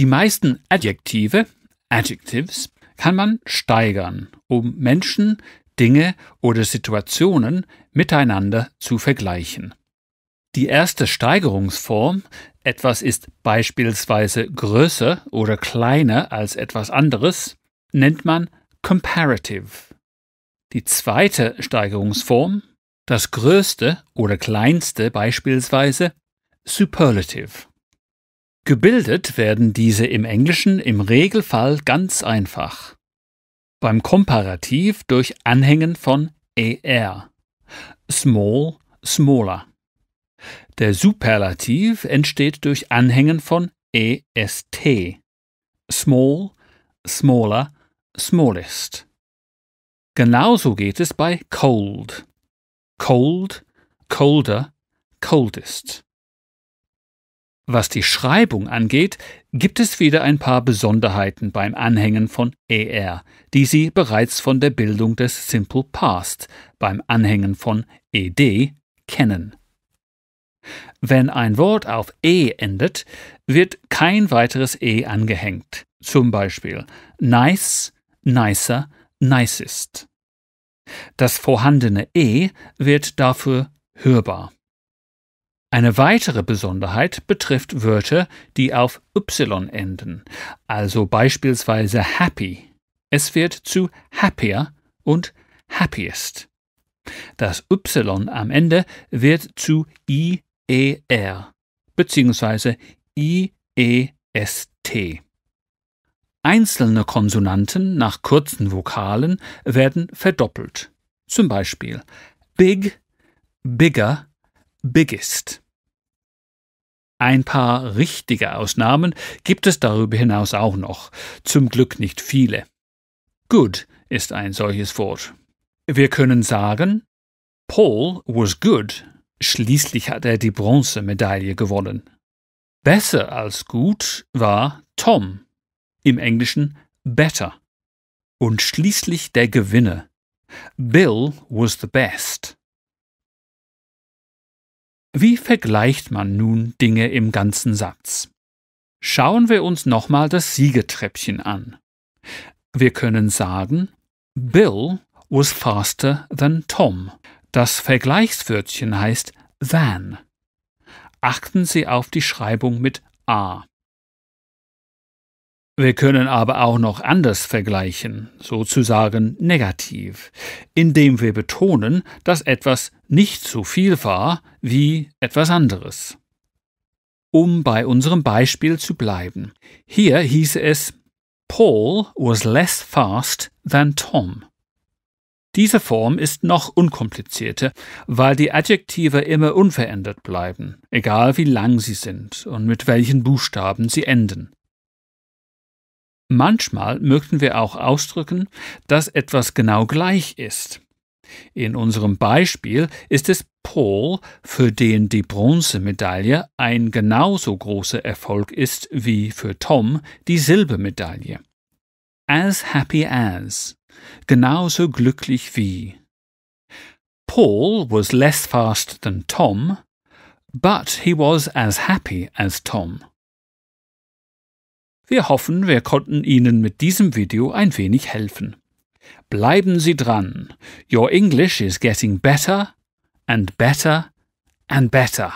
Die meisten Adjektive, Adjectives, kann man steigern, um Menschen, Dinge oder Situationen miteinander zu vergleichen. Die erste Steigerungsform, etwas ist beispielsweise größer oder kleiner als etwas anderes, nennt man Comparative. Die zweite Steigerungsform, das größte oder kleinste beispielsweise, Superlative. Gebildet werden diese im Englischen im Regelfall ganz einfach. Beim Komparativ durch Anhängen von er. Small, smaller. Der Superlativ entsteht durch Anhängen von est. Small, smaller, smallest. Genauso geht es bei cold. Cold, colder, coldest. Was die Schreibung angeht, gibt es wieder ein paar Besonderheiten beim Anhängen von ER, die Sie bereits von der Bildung des Simple Past beim Anhängen von ED kennen. Wenn ein Wort auf E endet, wird kein weiteres E angehängt, zum Beispiel nice, nicer, nicest. Das vorhandene E wird dafür hörbar. Eine weitere Besonderheit betrifft Wörter, die auf y enden, also beispielsweise happy. Es wird zu happier und happiest. Das y am Ende wird zu ier bzw. iest. Einzelne Konsonanten nach kurzen Vokalen werden verdoppelt. Zum Beispiel big, bigger, biggest. Ein paar richtige Ausnahmen gibt es darüber hinaus auch noch, zum Glück nicht viele. Good ist ein solches Wort. Wir können sagen, Paul was good. Schließlich hat er die Bronzemedaille gewonnen. Besser als gut war Tom, im Englischen better. Und schließlich der Gewinner. Bill was the best. Wie vergleicht man nun Dinge im ganzen Satz? Schauen wir uns nochmal das Siegetreppchen an. Wir können sagen, Bill was faster than Tom. Das Vergleichswörtchen heißt than. Achten Sie auf die Schreibung mit a. Wir können aber auch noch anders vergleichen, sozusagen negativ, indem wir betonen, dass etwas nicht so viel war wie etwas anderes. Um bei unserem Beispiel zu bleiben. Hier hieß es Paul was less fast than Tom. Diese Form ist noch unkomplizierter, weil die Adjektive immer unverändert bleiben, egal wie lang sie sind und mit welchen Buchstaben sie enden. Manchmal möchten wir auch ausdrücken, dass etwas genau gleich ist. In unserem Beispiel ist es Paul, für den die Bronzemedaille ein genauso großer Erfolg ist wie für Tom die Silbermedaille. As happy as, genauso glücklich wie. Paul was less fast than Tom, but he was as happy as Tom. Wir hoffen, wir konnten Ihnen mit diesem Video ein wenig helfen. Bleiben Sie dran. Your English is getting better and better and better.